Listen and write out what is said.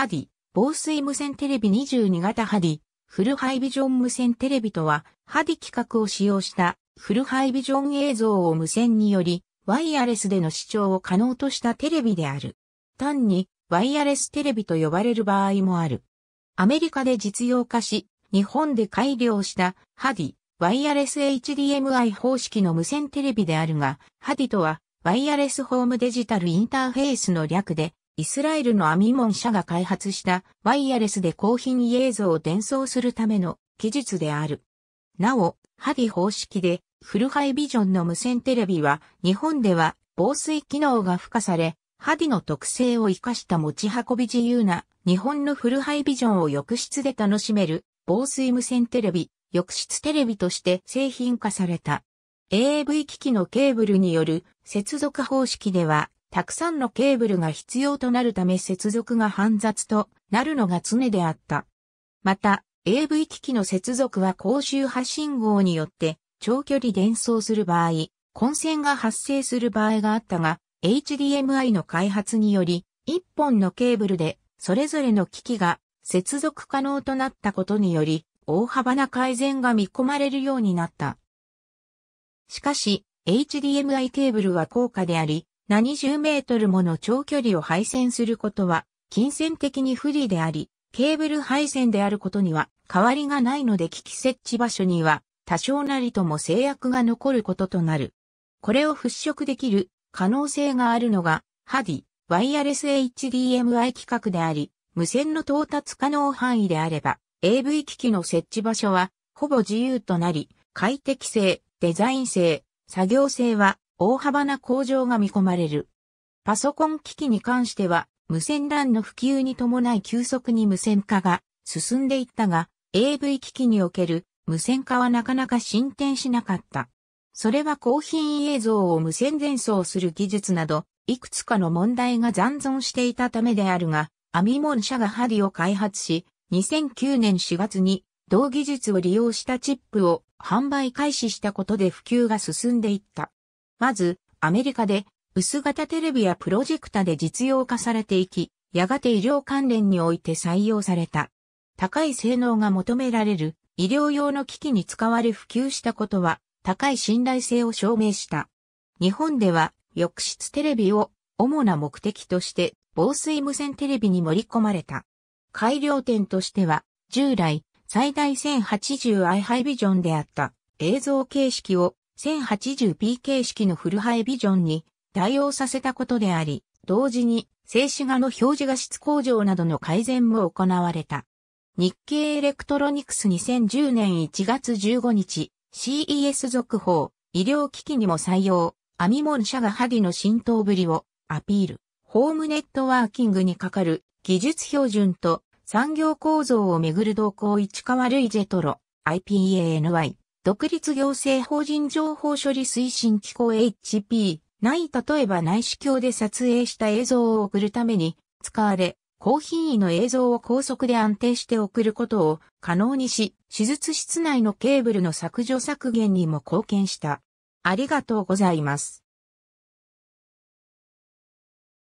ハディ、防水無線テレビ22型ハディ、フルハイビジョン無線テレビとは、ハディ規格を使用したフルハイビジョン映像を無線により、ワイヤレスでの視聴を可能としたテレビである。単に、ワイヤレステレビと呼ばれる場合もある。アメリカで実用化し、日本で改良したハディ、ワイヤレス HDMI 方式の無線テレビであるが、ハディとは、ワイヤレスホームデジタルインターフェースの略で、イスラエルのアミモン社が開発したワイヤレスで高品位映像を伝送するための技術である。なお、ハディ方式でフルハイビジョンの無線テレビは日本では防水機能が付加され、ハディの特性を生かした持ち運び自由な日本のフルハイビジョンを浴室で楽しめる防水無線テレビ、浴室テレビとして製品化された。a v 機器のケーブルによる接続方式ではたくさんのケーブルが必要となるため接続が煩雑となるのが常であった。また、AV 機器の接続は高周波信号によって長距離伝送する場合、混線が発生する場合があったが、HDMI の開発により、1本のケーブルでそれぞれの機器が接続可能となったことにより、大幅な改善が見込まれるようになった。しかし、HDMI ケーブルは高価であり、何十メートルもの長距離を配線することは、金銭的に不利であり、ケーブル配線であることには変わりがないので機器設置場所には多少なりとも制約が残ることとなる。これを払拭できる可能性があるのが、ハディ、ワイヤレス HDMI 規格であり、無線の到達可能範囲であれば、AV 機器の設置場所は、ほぼ自由となり、快適性、デザイン性、作業性は、大幅な向上が見込まれる。パソコン機器に関しては、無線 LAN の普及に伴い急速に無線化が進んでいったが、AV 機器における無線化はなかなか進展しなかった。それは高品位映像を無線伝送する技術など、いくつかの問題が残存していたためであるが、アミモン社がハを開発し、2009年4月に同技術を利用したチップを販売開始したことで普及が進んでいった。まず、アメリカで、薄型テレビやプロジェクタで実用化されていき、やがて医療関連において採用された。高い性能が求められる医療用の機器に使われ普及したことは高い信頼性を証明した。日本では浴室テレビを主な目的として防水無線テレビに盛り込まれた。改良点としては従来最大 1080i ハイビジョンであった映像形式を 1080p 形式のフルハイビジョンに対応させたことであり、同時に静止画の表示画質向上などの改善も行われた。日経エレクトロニクス2010年1月15日、CES 続報、医療機器にも採用、アミモン社が萩の浸透ぶりをアピール。ホームネットワーキングにかかる技術標準と産業構造をめぐる動向市川類ジェトロ IPANY 独立行政法人情報処理推進機構 HP ない例えば内視鏡で撮影した映像を送るために使われ、高品位の映像を高速で安定して送ることを可能にし、手術室内のケーブルの削除削減にも貢献した。ありがとうございます。